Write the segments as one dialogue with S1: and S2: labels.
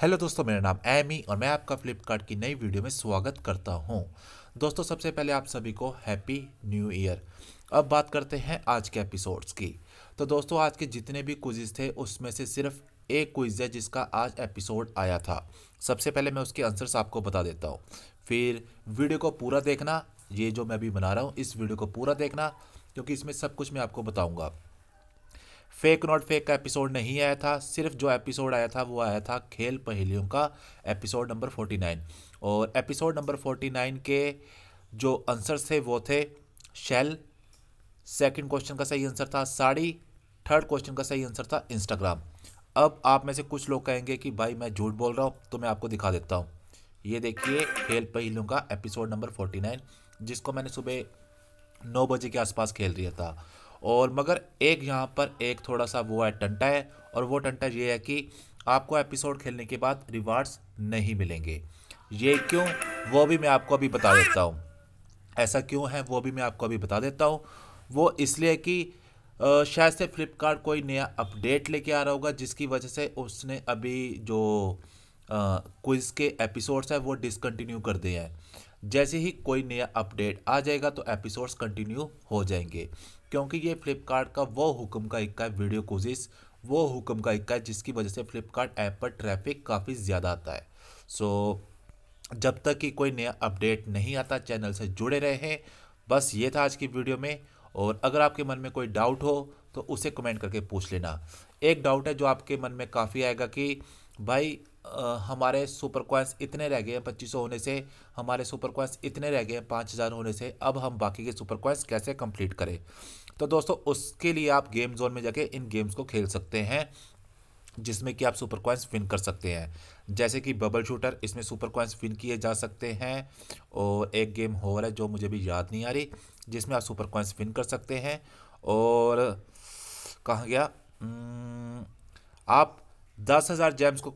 S1: hello दोस्तों मेरा नाम एमी और मैं आपका फ्लिपकार्ट की नई वीडियो में स्वागत करता हूं दोस्तों सबसे पहले आप सभी को हैप्पी न्यू ईयर अब बात करते हैं आज के एपिसोड्स की तो दोस्तों आज के जितने भी क्विजेज थे उसमें से सिर्फ एक क्विज है जिसका आज एपिसोड आया था सबसे पहले मैं उसके आंसर्स आपको बता देता हूँ फिर वीडियो को पूरा देखना ये जो मैं अभी बना रहा हूँ इस वीडियो को पूरा देखना क्योंकि इसमें सब कुछ मैं आपको बताऊँगा फेक नॉट फेक का एपिसोड नहीं आया था सिर्फ जो एपिसोड आया था वो आया था खेल पहेलियों का एपिसोड नंबर फोर्टी नाइन और एपिसोड नंबर फोर्टी नाइन के जो आंसर थे वो थे शेल सेकंड क्वेश्चन का सही आंसर था साड़ी थर्ड क्वेश्चन का सही आंसर था इंस्टाग्राम अब आप में से कुछ लोग कहेंगे कि भाई मैं झूठ बोल रहा हूँ तो मैं आपको दिखा देता हूँ ये देखिए खेल पहलियों का एपिसोड नंबर फोर्टी नाइन जिसको मैंने सुबह नौ बजे के आसपास खेल रहा था और मगर एक यहाँ पर एक थोड़ा सा वो है टंटा है और वो टंटा ये है कि आपको एपिसोड खेलने के बाद रिवार्ड्स नहीं मिलेंगे ये क्यों वो भी मैं आपको अभी बता देता हूँ ऐसा क्यों है वो भी मैं आपको अभी बता देता हूँ वो इसलिए कि शायद से फ्लिपकार्ट कोई नया अपडेट लेके आ रहा होगा जिसकी वजह से उसने अभी जो क्विज़ के एपिसोड्स हैं वो डिसकंटिन्यू कर दिए हैं जैसे ही कोई नया अपडेट आ जाएगा तो एपिसोड्स कंटिन्यू हो जाएंगे क्योंकि ये फ्लिपकार्ट का वो हुक्म का इक्का है वीडियो कोजिस वो हुक्म का इक्का है जिसकी वजह से फ्लिपकार्ट ऐप पर ट्रैफिक काफ़ी ज़्यादा आता है सो so, जब तक कि कोई नया अपडेट नहीं आता चैनल से जुड़े रहें बस ये था आज की वीडियो में और अगर आपके मन में कोई डाउट हो तो उसे कमेंट करके पूछ लेना एक डाउट है जो आपके मन में काफ़ी आएगा कि भाई हमारे सुपर कॉइन्स इतने रह गए हैं पच्चीस होने से हमारे सुपर कॉइन्स इतने रह गए हैं पाँच हज़ार होने से अब हम बाकी के सुपर कॉइन्स कैसे कंप्लीट करें तो दोस्तों उसके लिए आप गेम जोन में जाके इन गेम्स को खेल सकते हैं जिसमें कि आप सुपर कॉइन्स विन कर सकते हैं जैसे कि बबल शूटर इसमें सुपर कॉइन्स विन किए जा सकते हैं और एक गेम रहा है जो मुझे भी याद नहीं आ रही जिसमें आप सुपर कॉइन्स विन कर सकते हैं और कहाँ गया आप दस हज़ार जेम्स को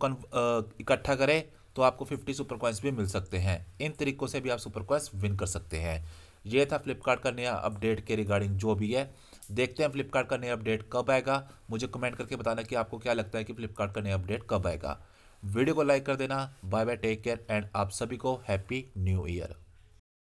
S1: इकट्ठा करें तो आपको फिफ्टी सुपर कॉइंस भी मिल सकते हैं इन तरीक़ों से भी आप सुपर कॉइंस विन कर सकते हैं ये था फ्लिपकार्ट का नया अपडेट के रिगार्डिंग जो भी है देखते हैं फ्लिपकार्ट का नया अपडेट कब आएगा मुझे कमेंट करके बताना कि आपको क्या लगता है कि फ्लिपकार्ट का नया अपडेट कब आएगा वीडियो को लाइक कर देना bye bye take care and आप सभी को हैप्पी न्यू ईयर